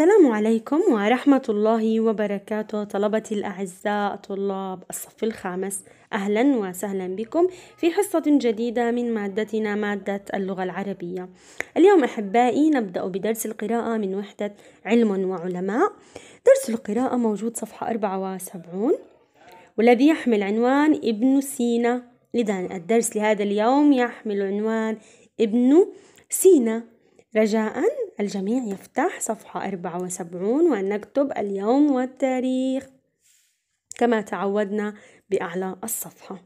السلام عليكم ورحمة الله وبركاته طلبتي الأعزاء طلاب الصف الخامس أهلا وسهلا بكم في حصة جديدة من مادتنا مادة اللغة العربية اليوم أحبائي نبدأ بدرس القراءة من وحدة علم وعلماء درس القراءة موجود صفحة 74 والذي يحمل عنوان ابن سينا لذا الدرس لهذا اليوم يحمل عنوان ابن سينا رجاء الجميع يفتح صفحة 74 ونكتب اليوم والتاريخ كما تعودنا بأعلى الصفحة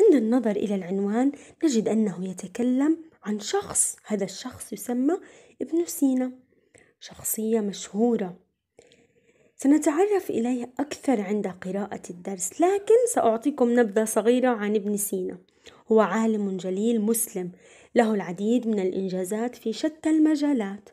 عند النظر إلى العنوان نجد أنه يتكلم عن شخص هذا الشخص يسمى ابن سينا شخصية مشهورة سنتعرف إليه أكثر عند قراءة الدرس لكن سأعطيكم نبذة صغيرة عن ابن سينا هو عالم جليل مسلم له العديد من الإنجازات في شتى المجالات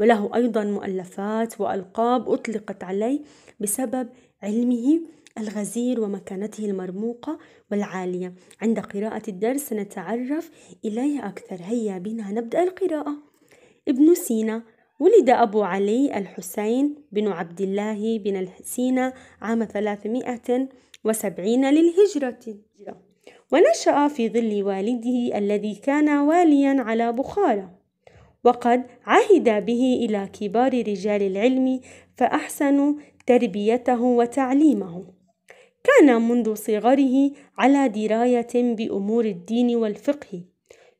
وله أيضا مؤلفات وألقاب أطلقت عليه بسبب علمه الغزير ومكانته المرموقة والعالية عند قراءة الدرس سنتعرف إليه أكثر هيا بنا نبدأ القراءة ابن سينا ولد أبو علي الحسين بن عبد الله بن سينا عام 370 للهجرة ونشأ في ظل والده الذي كان واليا على بخارى وقد عهد به إلى كبار رجال العلم فأحسنوا تربيته وتعليمه كان منذ صغره على دراية بأمور الدين والفقه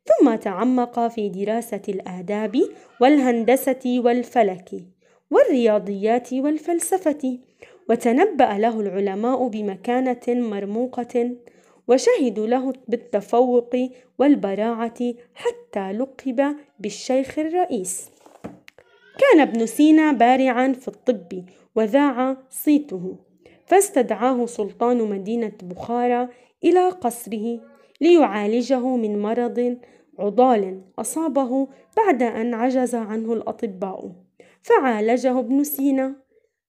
ثم تعمق في دراسة الآداب والهندسة والفلك والرياضيات والفلسفة وتنبأ له العلماء بمكانة مرموقة وشهدوا له بالتفوق والبراعة حتى لقب بالشيخ الرئيس كان ابن سينا بارعا في الطب وذاع صيته فاستدعاه سلطان مدينة بخارى إلى قصره ليعالجه من مرض عضال أصابه بعد أن عجز عنه الأطباء فعالجه ابن سينا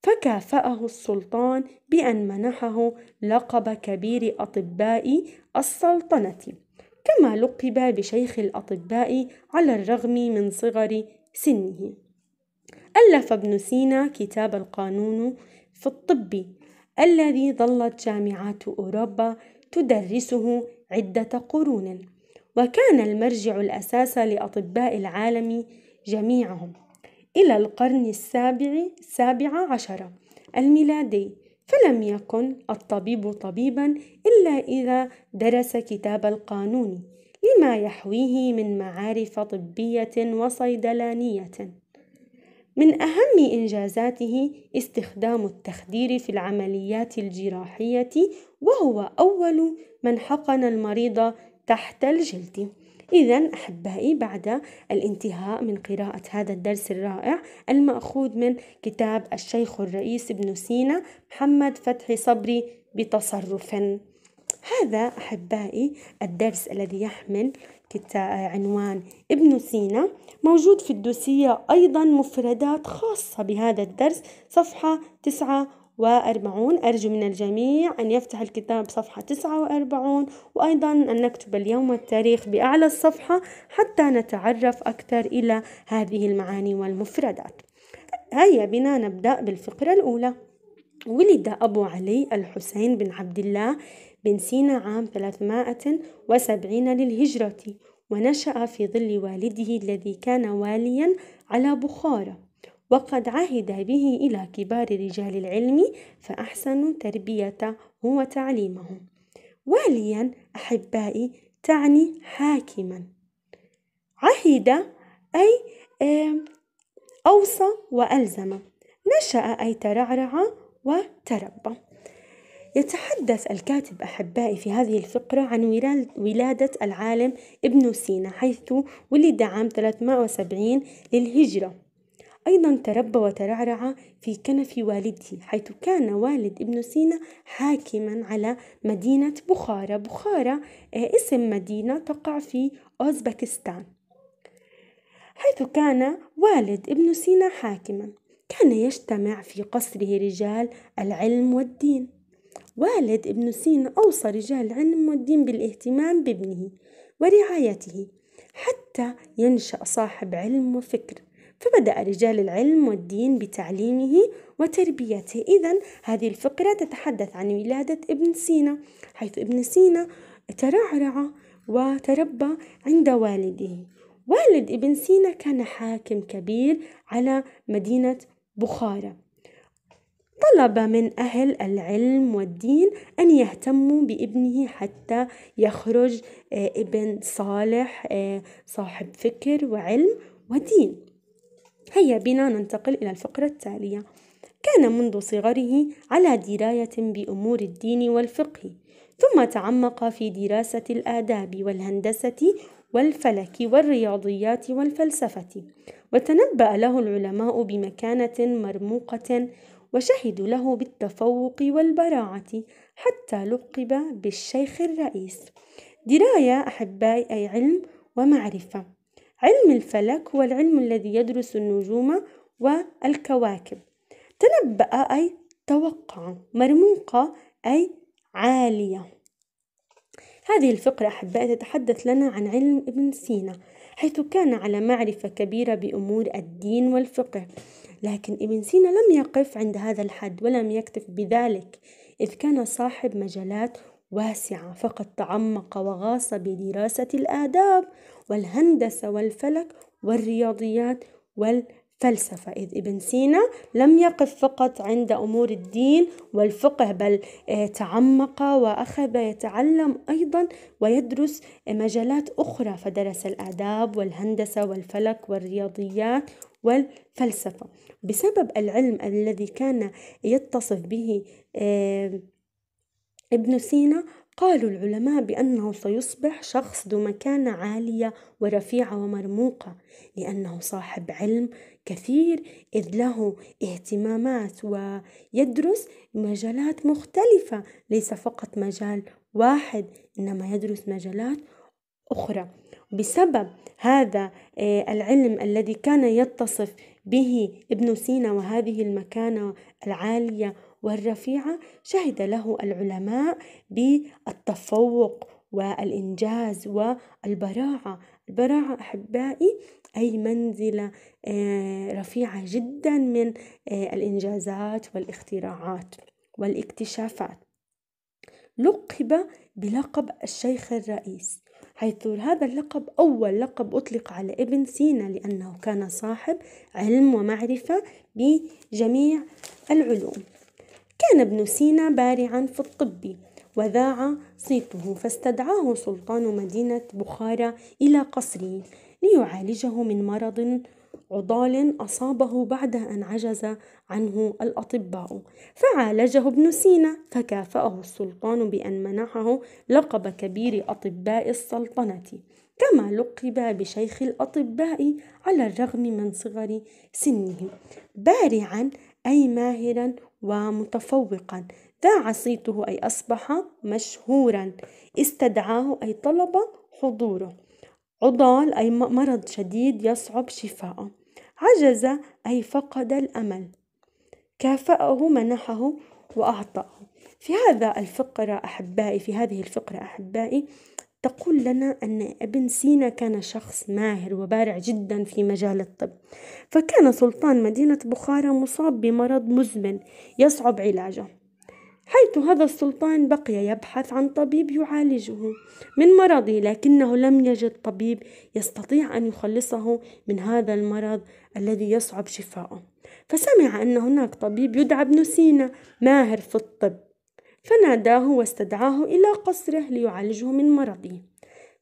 فكافأه السلطان بأن منحه لقب كبير أطباء السلطنة كما لقب بشيخ الأطباء على الرغم من صغر سنه ألف ابن سينا كتاب القانون في الطب الذي ظلت جامعات أوروبا تدرسه عدة قرون وكان المرجع الأساس لأطباء العالم جميعهم إلى القرن السابع السابع عشر الميلادي فلم يكن الطبيب طبيبا إلا إذا درس كتاب القانون لما يحويه من معارف طبية وصيدلانية من أهم إنجازاته استخدام التخدير في العمليات الجراحية وهو أول من حقن المريض تحت الجلد إذا أحبائي بعد الانتهاء من قراءة هذا الدرس الرائع المأخوذ من كتاب الشيخ الرئيس ابن سينا محمد فتحي صبري بتصرف هذا أحبائي الدرس الذي يحمل عنوان ابن سينا موجود في الدوسية أيضا مفردات خاصة بهذا الدرس صفحة وأربعون أرجو من الجميع أن يفتح الكتاب صفحة تسعة وأربعون وأيضا أن نكتب اليوم التاريخ بأعلى الصفحة حتى نتعرف أكثر إلى هذه المعاني والمفردات هيا بنا نبدأ بالفقرة الأولى ولد أبو علي الحسين بن عبد الله بن سينا عام 370 للهجرة ونشأ في ظل والده الذي كان واليا على بخارى وقد عهد به إلى كبار رجال العلم فأحسنوا تربيته وتعليمه واليا أحبائي تعني حاكما عهد أي أوصى وألزم نشأ أي ترعرع وتربى يتحدث الكاتب أحبائي في هذه الفقرة عن ولادة العالم ابن سينا حيث ولد عام 370 للهجرة أيضا تربى وترعرع في كنف والده حيث كان والد ابن سينا حاكما على مدينة بخارى بخارى آه، اسم مدينة تقع في أوزبكستان حيث كان والد ابن سينا حاكما كان يجتمع في قصره رجال العلم والدين والد ابن سينا أوصى رجال العلم والدين بالاهتمام بابنه ورعايته حتى ينشأ صاحب علم وفكر فبدأ رجال العلم والدين بتعليمه وتربيته إذا هذه الفقرة تتحدث عن ولادة ابن سينا حيث ابن سينا ترعرع وتربى عند والده والد ابن سينا كان حاكم كبير على مدينة بخارى طلب من أهل العلم والدين أن يهتموا بابنه حتى يخرج آه، ابن صالح آه، صاحب فكر وعلم ودين هيا بنا ننتقل إلى الفقرة التالية كان منذ صغره على دراية بأمور الدين والفقه ثم تعمق في دراسة الآداب والهندسة والفلك والرياضيات والفلسفة وتنبأ له العلماء بمكانة مرموقة وشهدوا له بالتفوق والبراعة حتى لقب بالشيخ الرئيس دراية أحبائي أي علم ومعرفة علم الفلك هو العلم الذي يدرس النجوم والكواكب تنبأ أي توقع مرموقة أي عالية هذه الفقرة أحبائي تتحدث لنا عن علم ابن سينا حيث كان على معرفة كبيرة بأمور الدين والفقه لكن ابن سينا لم يقف عند هذا الحد ولم يكتف بذلك إذ كان صاحب مجالات واسعة فقد تعمق وغاص بدراسة الآداب والهندسة والفلك والرياضيات والفلسفة إذ ابن سينا لم يقف فقط عند أمور الدين والفقه بل آه، تعمق وأخذ يتعلم أيضا ويدرس آه، مجالات أخرى فدرس الآداب والهندسة والفلك والرياضيات والفلسفة بسبب العلم الذي كان يتصف به آه، ابن سينا قالوا العلماء بأنه سيصبح شخص ذو مكانة عالية ورفيعة ومرموقة لأنه صاحب علم كثير إذ له اهتمامات ويدرس مجالات مختلفة ليس فقط مجال واحد إنما يدرس مجالات أخرى بسبب هذا آه، العلم الذي كان يتصف به ابن سينا وهذه المكانة العالية والرفيعة شهد له العلماء بالتفوق والإنجاز والبراعة البراعة أحبائي أي منزلة آه، رفيعة جدا من آه، الإنجازات والاختراعات والاكتشافات لقب بلقب الشيخ الرئيس حيث هذا اللقب أول لقب أطلق على ابن سينا لأنه كان صاحب علم ومعرفة بجميع العلوم كان ابن سينا بارعا في الطب وذاع صيته فاستدعاه سلطان مدينة بخارى إلى قصره ليعالجه من مرض عضال أصابه بعد أن عجز عنه الأطباء فعالجه ابن سينا فكافأه السلطان بأن منحه لقب كبير أطباء السلطنة كما لقب بشيخ الأطباء على الرغم من صغر سنه بارعا أي ماهرا ومتفوقا ذاع صيته أي أصبح مشهورا استدعاه أي طلب حضوره عضال أي مرض شديد يصعب شفاءه عجز أي فقد الأمل كافأه منحه وأعطاه في هذا الفقرة أحبائي في هذه الفقرة أحبائي تقول لنا أن ابن سينا كان شخص ماهر وبارع جدا في مجال الطب فكان سلطان مدينة بخارى مصاب بمرض مزمن يصعب علاجه حيث هذا السلطان بقي يبحث عن طبيب يعالجه من مرضه لكنه لم يجد طبيب يستطيع أن يخلصه من هذا المرض الذي يصعب شفاؤه فسمع أن هناك طبيب يدعى ابن سينا ماهر في الطب فناداه واستدعاه إلى قصره ليعالجه من مرضه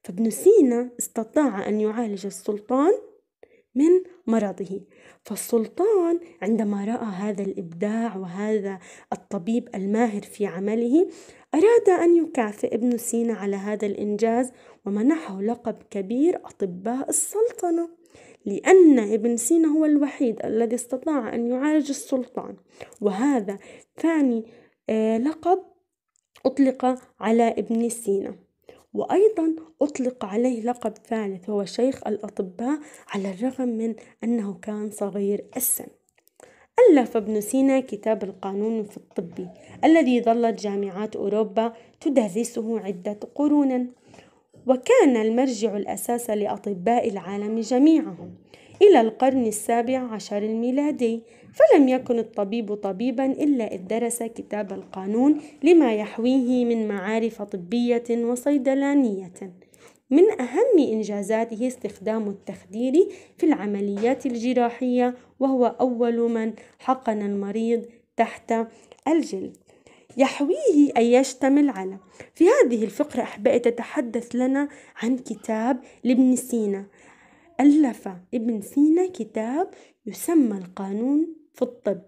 فابن سينا استطاع أن يعالج السلطان من مرضه فالسلطان عندما راى هذا الابداع وهذا الطبيب الماهر في عمله اراد ان يكافئ ابن سينا على هذا الانجاز ومنحه لقب كبير اطباء السلطنه لان ابن سينا هو الوحيد الذي استطاع ان يعالج السلطان وهذا ثاني آه، لقب أطلق على ابن سينا وأيضا أطلق عليه لقب ثالث وهو شيخ الأطباء على الرغم من أنه كان صغير السن ألف ابن سينا كتاب القانون في الطب الذي ظلت جامعات أوروبا تدرسه عدة قرون وكان المرجع الأساس لأطباء العالم جميعهم إلى القرن السابع عشر الميلادي فلم يكن الطبيب طبيبا إلا إذ درس كتاب القانون لما يحويه من معارف طبية وصيدلانية من أهم إنجازاته استخدام التخدير في العمليات الجراحية وهو أول من حقن المريض تحت الجلد يحويه أن يشتمل على في هذه الفقرة أحبائي تتحدث لنا عن كتاب لابن سينا ألف ابن سينا كتاب يسمى القانون في الطب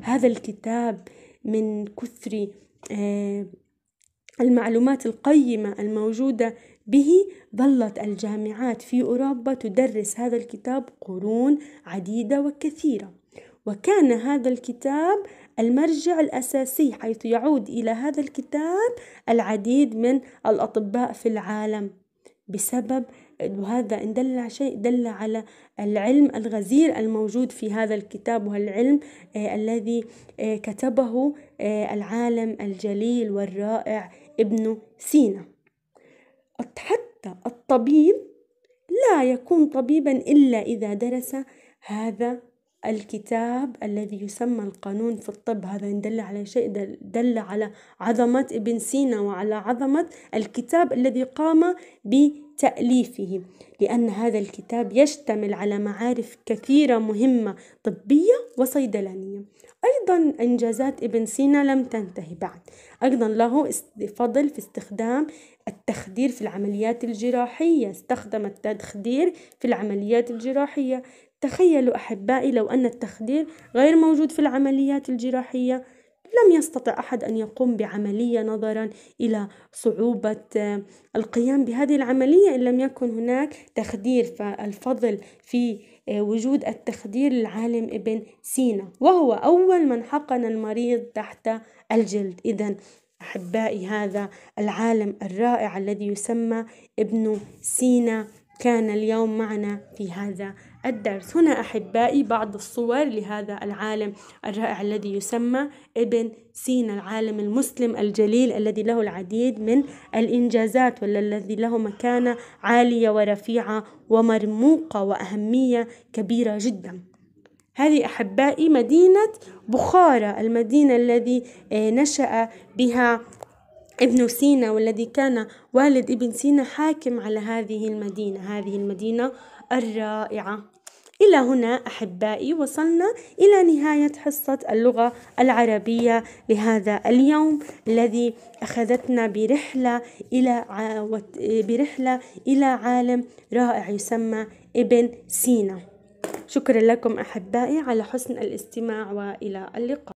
هذا الكتاب من كثر آه، المعلومات القيمة الموجودة به ظلت الجامعات في أوروبا تدرس هذا الكتاب قرون عديدة وكثيرة وكان هذا الكتاب المرجع الأساسي حيث يعود إلى هذا الكتاب العديد من الأطباء في العالم بسبب وهذا إن دل على شيء دل على العلم الغزير الموجود في هذا الكتاب والعلم آه، الذي آه، كتبه آه، العالم الجليل والرائع ابن سينا حتى الطبيب لا يكون طبيبا إلا إذا درس هذا الكتاب الذي يسمى القانون في الطب هذا يدل على شيء دل, دل على عظمة ابن سينا وعلى عظمة الكتاب الذي قام ب تأليفه لأن هذا الكتاب يشتمل على معارف كثيرة مهمة طبية وصيدلانية أيضا إنجازات ابن سينا لم تنتهي بعد أيضا له فضل في استخدام التخدير في العمليات الجراحية استخدم التخدير في العمليات الجراحية تخيلوا أحبائي لو أن التخدير غير موجود في العمليات الجراحية لم يستطع احد ان يقوم بعمليه نظرا الى صعوبه آه، القيام بهذه العمليه ان لم يكن هناك تخدير فالفضل في آه، وجود التخدير للعالم ابن سينا وهو اول من حقن المريض تحت الجلد اذا احبائي هذا العالم الرائع الذي يسمى ابن سينا كان اليوم معنا في هذا الدرس هنا أحبائي بعض الصور لهذا العالم الرائع الذي يسمى ابن سينا العالم المسلم الجليل الذي له العديد من الإنجازات والذي له مكانة عالية ورفيعة ومرموقة وأهمية كبيرة جدا هذه أحبائي مدينة بخارى المدينة الذي آه، نشأ بها ابن سينا والذي كان والد ابن سينا حاكم على هذه المدينة هذه المدينة الرائعة إلى هنا أحبائي وصلنا إلى نهاية حصة اللغة العربية لهذا اليوم الذي أخذتنا برحلة إلى برحلة إلى عالم رائع يسمى ابن سينا شكرا لكم أحبائي على حسن الاستماع وإلى اللقاء